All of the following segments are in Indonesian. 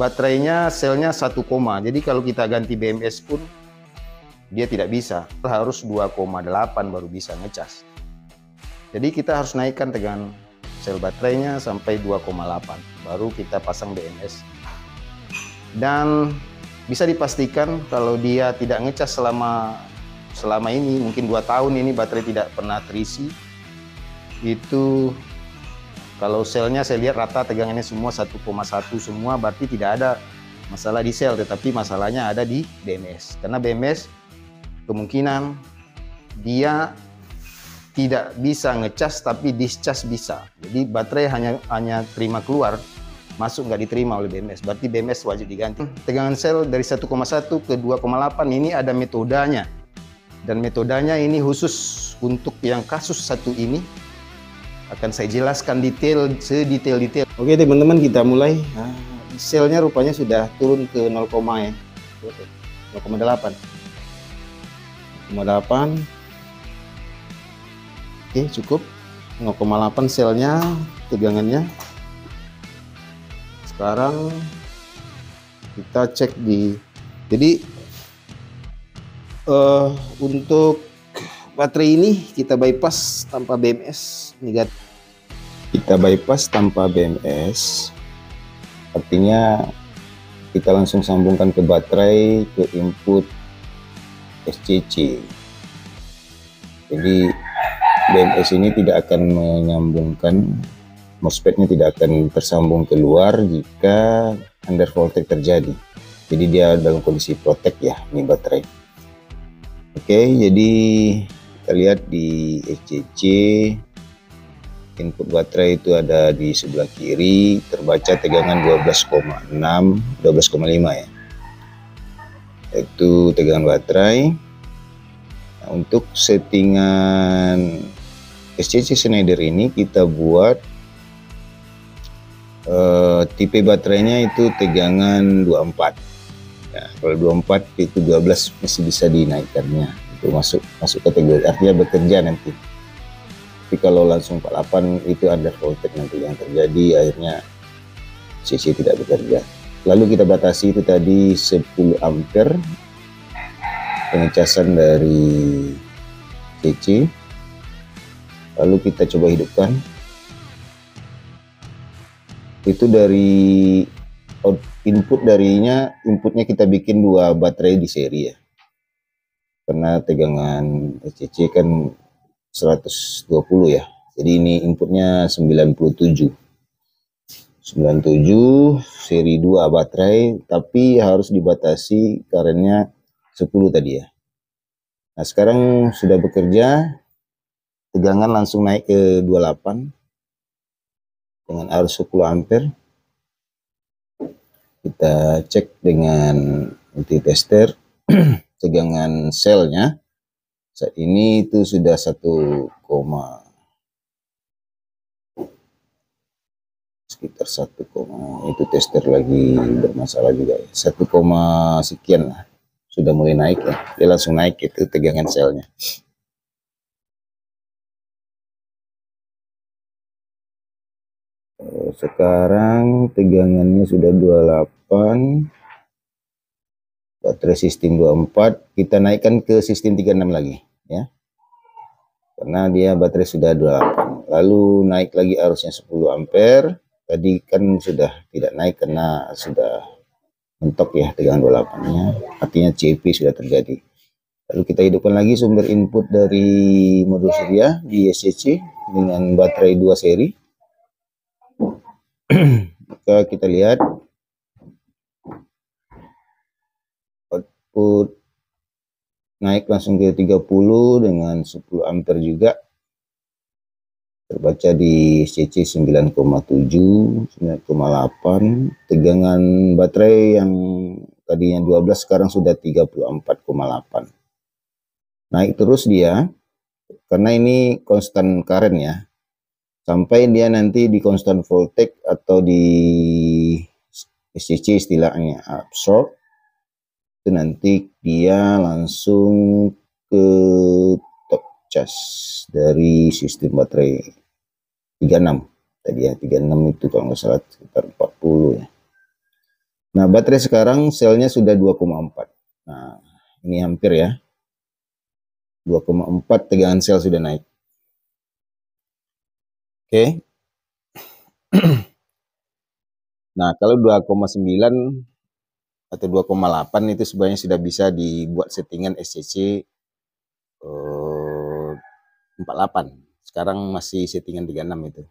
baterainya selnya 1, jadi kalau kita ganti BMS pun dia tidak bisa. Harus 2,8 baru bisa ngecas. Jadi kita harus naikkan tegangan sel baterainya sampai 2,8 baru kita pasang BMS. Dan bisa dipastikan kalau dia tidak ngecas selama selama ini mungkin 2 tahun ini baterai tidak pernah terisi itu kalau selnya saya lihat rata tegangannya semua 1,1 semua berarti tidak ada masalah di sel tetapi masalahnya ada di BMS. Karena BMS kemungkinan dia tidak bisa ngecas tapi discharge bisa. Jadi baterai hanya hanya terima keluar masuk nggak diterima oleh BMS. Berarti BMS wajib diganti. Tegangan sel dari 1,1 ke 2,8 ini ada metodenya. Dan metodenya ini khusus untuk yang kasus satu ini akan saya jelaskan detail sedetail-detail. Oke teman-teman kita mulai. Nah, selnya rupanya sudah turun ke 0, ya. 0,8. 0,8. Oke, cukup. 0,8 selnya tegangannya. Sekarang kita cek di jadi uh, untuk baterai ini kita bypass tanpa BMS negatif. Kita bypass tanpa BMS, artinya kita langsung sambungkan ke baterai ke input SCC. Jadi BMS ini tidak akan menyambungkan MOSFET-nya tidak akan tersambung keluar jika under voltage terjadi. Jadi dia dalam kondisi protect ya ini baterai. Oke, jadi kita lihat di SCC input baterai itu ada di sebelah kiri terbaca tegangan 12,6 12,5 ya itu tegangan baterai nah, untuk settingan SCC Schneider ini kita buat eh, tipe baterainya itu tegangan 24 ya, nah, kalau 24 itu 12 masih bisa dinaikkannya itu masuk masuk kategori artinya bekerja nanti tapi kalau langsung 48 itu under voltage nanti yang terjadi akhirnya CC tidak bekerja lalu kita batasi itu tadi 10 ampere pengecasan dari CC lalu kita coba hidupkan itu dari input darinya inputnya kita bikin dua baterai di seri ya karena tegangan ECC kan 120 ya jadi ini inputnya 97 97 seri 2 baterai tapi harus dibatasi karenanya 10 tadi ya nah sekarang sudah bekerja tegangan langsung naik ke 28 dengan arus 10 ampere kita cek dengan multi tester tegangan selnya saat ini itu sudah 1, sekitar 1, itu tester lagi bermasalah juga ya. 1, sekian lah sudah mulai naik ya dia langsung naik itu tegangan selnya sekarang tegangannya sudah 28 baterai sistem 24 kita naikkan ke sistem 36 lagi ya karena dia baterai sudah 28 lalu naik lagi arusnya 10 ampere tadi kan sudah tidak naik karena sudah mentok ya tegangan 28 nya artinya CP sudah terjadi lalu kita hidupkan lagi sumber input dari modul surya di SCC dengan baterai 2 seri maka kita lihat output naik langsung ke 30 dengan 10 ampere juga terbaca di CC 9,7 9,8 tegangan baterai yang tadinya 12 sekarang sudah 34,8 naik terus dia karena ini konstan karen ya sampai dia nanti di konstan voltage atau di SCC istilahnya absorb itu nanti dia langsung ke top charge dari sistem baterai 36 tadi ya 36 itu kalau nggak salah sekitar 40 ya nah baterai sekarang selnya sudah 2,4 nah ini hampir ya 2,4 tegangan sel sudah naik oke okay. nah kalau 2,9 atau 2,8 itu sebenarnya sudah bisa dibuat settingan SCC eh, 48 sekarang masih settingan 36 itu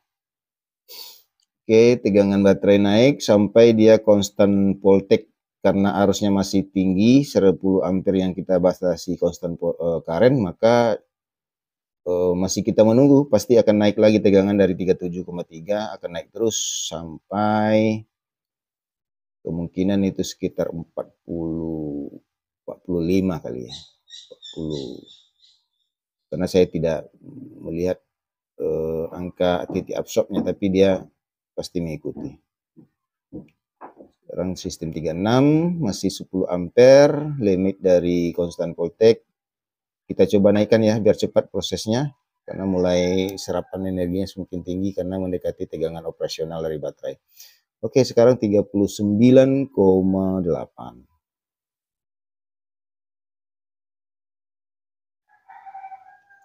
oke tegangan baterai naik sampai dia konstan voltage karena arusnya masih tinggi 10 ampere yang kita batasi konstan eh, maka eh, masih kita menunggu pasti akan naik lagi tegangan dari 37,3 akan naik terus sampai kemungkinan itu sekitar 40 45 kali ya 40 karena saya tidak melihat uh, angka titik absorbnya, tapi dia pasti mengikuti sekarang sistem 36 masih 10 ampere limit dari konstan voltage kita coba naikkan ya biar cepat prosesnya karena mulai serapan energinya semakin tinggi karena mendekati tegangan operasional dari baterai Oke, sekarang 39,8.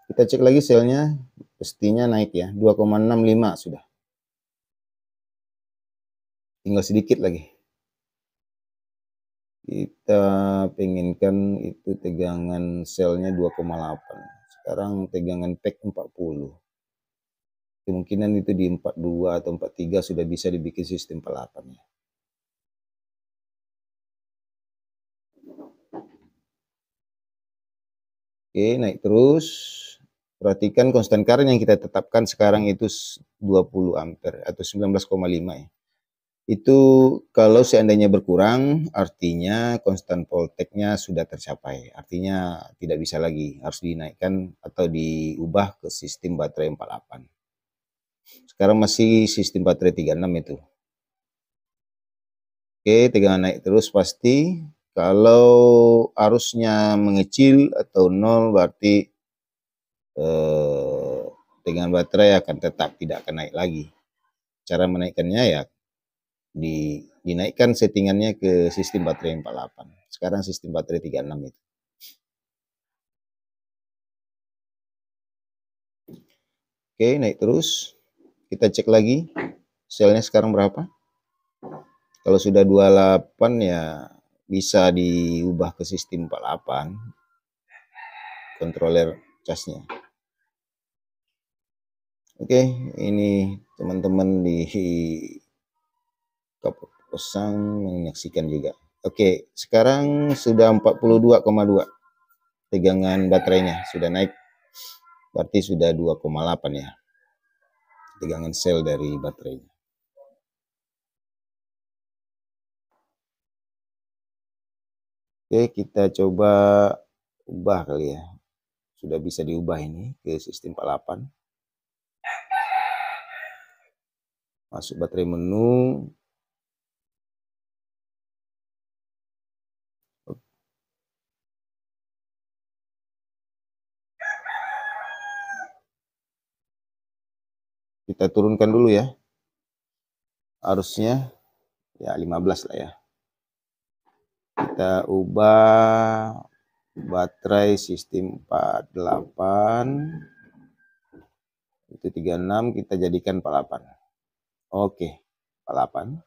Kita cek lagi selnya, pastinya naik ya, 2,65 sudah. Tinggal sedikit lagi. Kita penginkan itu tegangan selnya 2,8. Sekarang tegangan pack 40 kemungkinan itu di 42 atau 43 sudah bisa dibikin sistem pelapannya. Oke, naik terus. Perhatikan konstan current yang kita tetapkan sekarang itu 20 ampere atau 19,5 ya. Itu kalau seandainya berkurang, artinya konstan voltage sudah tercapai. Artinya tidak bisa lagi, harus dinaikkan atau diubah ke sistem baterai 48. Sekarang masih sistem baterai 36 itu. Oke, tegangan naik terus pasti. Kalau arusnya mengecil atau nol berarti eh, tegangan baterai akan tetap tidak akan naik lagi. Cara menaikkannya ya di, dinaikkan settingannya ke sistem baterai 48. Sekarang sistem baterai 36 itu. Oke, naik terus. Kita cek lagi selnya sekarang berapa. Kalau sudah 28 ya bisa diubah ke sistem 48 controller casnya. Oke, ini teman-teman di Kaposang menyaksikan juga. Oke, sekarang sudah 42,2 tegangan baterainya sudah naik. Berarti sudah 2,8 ya tegangan sel dari baterainya. Oke, kita coba ubah kali ya. Sudah bisa diubah ini ke sistem 48. Masuk baterai menu, kita turunkan dulu ya arusnya ya 15 lah ya kita ubah baterai sistem 48 itu 36 kita jadikan 48 oke 48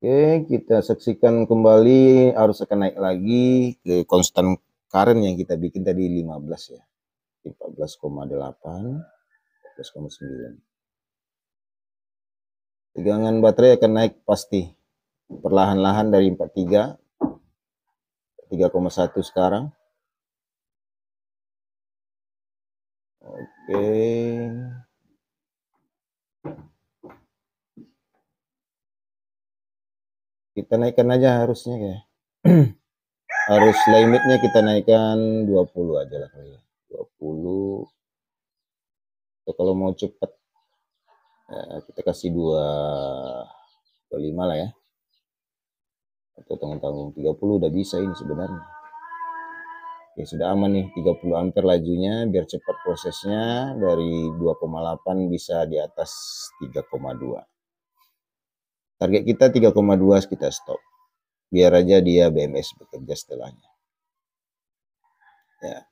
Oke, kita saksikan kembali arus akan naik lagi ke konstan current yang kita bikin tadi 15 ya. 14,8, 14,9. Tegangan baterai akan naik pasti. Perlahan-lahan dari 43, 3,1 sekarang. Oke. Kita naikkan aja harusnya ya. harus limitnya kita naikkan 20 aja lah kali ya. 20 ya kalau mau cepat ya, kita kasih 2 25 lah ya atau tanggung-tanggung 30 udah bisa ini sebenarnya Oke, ya, sudah aman nih 30 ampere lajunya biar cepat prosesnya dari 2,8 bisa di atas 3,2 target kita 3,2 kita stop biar aja dia BMS bekerja setelahnya ya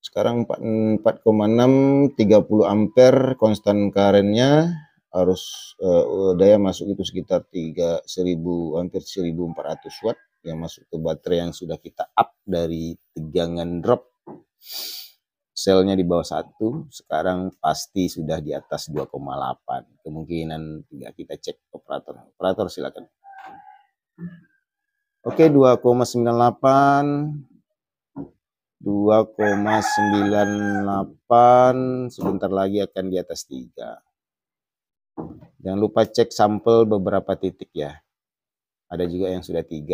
sekarang 4,6 30 ampere konstan karennya arus uh, eh, daya masuk itu sekitar 1000 hampir 1400 watt yang masuk ke baterai yang sudah kita up dari tegangan drop selnya di bawah satu sekarang pasti sudah di atas 2,8 kemungkinan tidak kita cek operator operator silakan Oke, okay, 2,98 2,98 sebentar lagi akan di atas 3. Jangan lupa cek sampel beberapa titik ya. Ada juga yang sudah 3.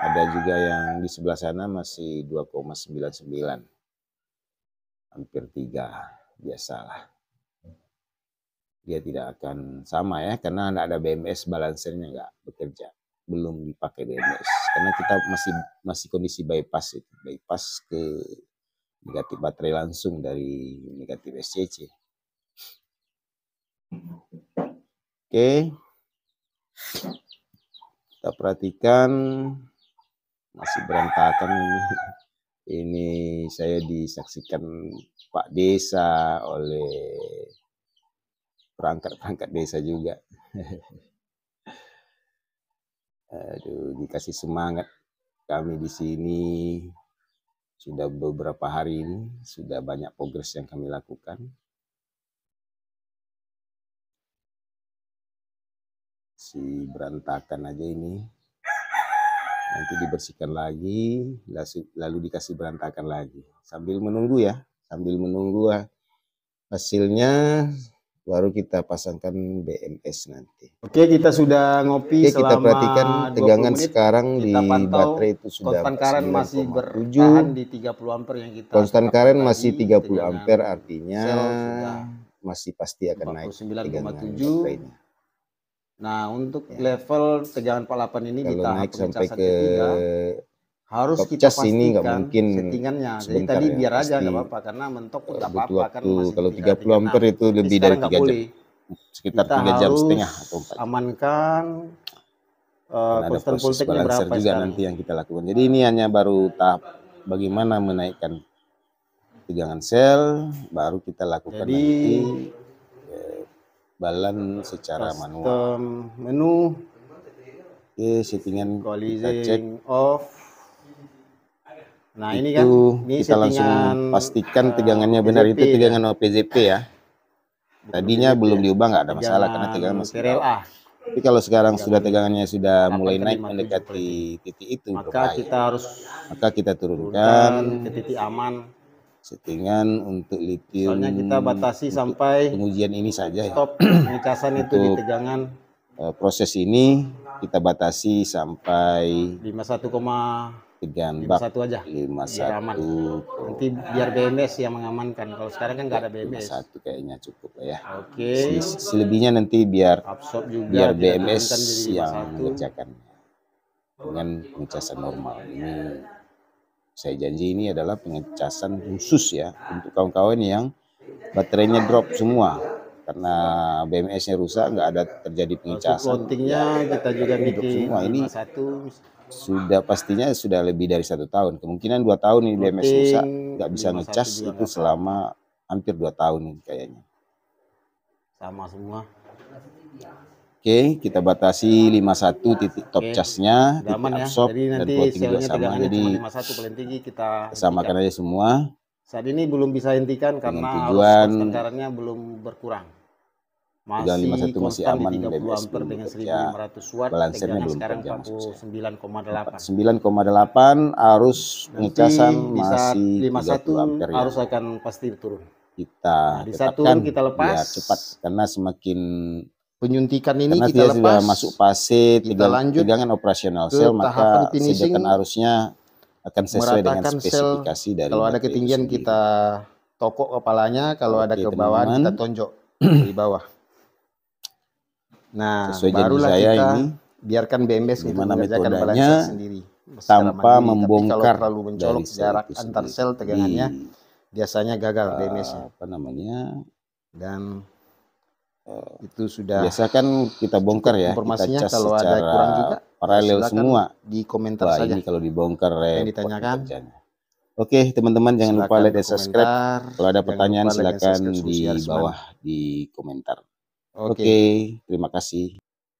Ada juga yang di sebelah sana masih 2,99. Hampir 3, biasalah. Dia tidak akan sama ya, karena ada BMS balancernya nggak bekerja belum dipakai MS karena kita masih masih kondisi bypass itu bypass ke negatif baterai langsung dari negatif SCC. Oke. Okay. Kita perhatikan masih berantakan ini. Ini saya disaksikan Pak Desa oleh perangkat-perangkat desa juga. Aduh, dikasih semangat kami di sini sudah beberapa hari ini sudah banyak progres yang kami lakukan. Si berantakan aja ini. Nanti dibersihkan lagi, lalu dikasih berantakan lagi. Sambil menunggu ya, sambil menunggu hasilnya baru kita pasangkan BMS nanti. Oke, kita sudah ngopi Oke, selama kita perhatikan tegangan menit, sekarang di baterai itu sudah konstan karen masih bertahan di 30 ampere yang kita Konstan karen masih 30 puluh ampere artinya masih pasti akan naik 49,7 Nah, untuk ya. level tegangan 48 ini Kalau di naik sampai ke harus kita pastikan ini gak mungkin settingannya. Jadi tadi ya, biar aja nggak apa-apa karena mentok nggak apa-apa kan masih kalau 30 ampere, ampere itu lebih dari 3 jam. Sekitar kita 3 jam setengah atau 4 jam. amankan uh, konstan voltage-nya berapa juga sekarang. nanti yang kita lakukan. Jadi ini hanya baru tahap bagaimana menaikkan tegangan sel baru kita lakukan Jadi, nanti eh, balan secara manual. Menu Oke, settingan kita cek off Nah, itu ini kan ini kita langsung pastikan eh, tegangannya uh, benar itu ya. tegangan OPZP PZP ya. Tadinya belum ya. diubah nggak ada masalah karena tegangan masih RLA. Tapi kalau sekarang sudah tegangannya sudah mulai naik mendekati titik itu maka berbahaya. kita harus maka kita turunkan ke titik aman Setingan untuk lithium. Soalnya kita batasi sampai pengujian ini saja ya. stop pengecasan itu di tegangan eh, proses ini kita batasi sampai 51, 3 lima satu aja. lima satu Nanti biar BMS yang mengamankan. Kalau sekarang kan nggak ada BMS. satu kayaknya cukup ya. Oke. Okay. Selebihnya nanti biar Absorb juga biar BMS yang mengerjakan dengan pengecasan normal. Ini saya janji ini adalah pengecasan khusus ya untuk kawan-kawan yang baterainya drop semua karena BMS-nya rusak nggak ada terjadi pengecasan. Pentingnya kita juga bikin semua ini satu sudah pastinya sudah lebih dari satu tahun kemungkinan dua tahun ini BMS bisa nggak bisa ngecas itu selama hampir dua tahun ini kayaknya sama semua Oke, kita batasi 51 titik top okay. casnya, titik ya. absorb, ya. Jadi dan juga sama. Jadi 51 paling tinggi kita samakan aja semua. Saat ini belum bisa hentikan karena tujuan, belum berkurang masih 351 masih aman di 30 BBS ampere dengan 1500 watt balansernya belum sekarang 49,8 49,8 arus pengecasan masih 51 ampere ya. arus akan pasti turun kita nah, di satu kita ya, lepas ya, cepat karena semakin penyuntikan ini karena kita lepas sudah masuk fase kita lanjut tegangan operasional sel maka sediakan arusnya akan sesuai dengan spesifikasi sel, dari kalau ada ketinggian kita tokok kepalanya kalau Oke, ada ke bawah kita tonjok di bawah Nah, sesuai barulah saya kita ini biarkan BMS untuk mengerjakan metodenya sendiri tanpa mandiri. membongkar Tapi kalau terlalu mencolok jarak antar sel tegangannya hmm. biasanya gagal uh, ah, BMS apa namanya dan uh, itu sudah biasa kan kita bongkar ya informasinya kita kalau ada kurang juga paralel semua di komentar Wah, saja ini kalau dibongkar yang ditanyakan Oke, teman-teman jangan lupa like dan subscribe. Kalau ada pertanyaan silakan di bawah di komentar. Oke, okay. terima kasih.